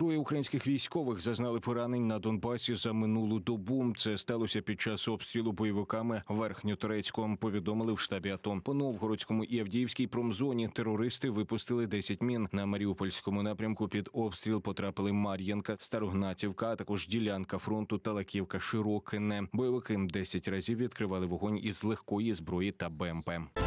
Троє українських військових зазнали поранень на Донбасі за минулу добу. Це сталося під час обстрілу бойовиками верхньоторецьком. Повідомили в штабі АТО. По Новгородському і Авдіївській промзоні терористи випустили 10 мін. На Маріупольському напрямку під обстріл потрапили Мар'янка, Старогнатівка, а також ділянка фронту Талаківка, Широкине. Бойовики 10 разів відкривали вогонь із легкої зброї та БМП.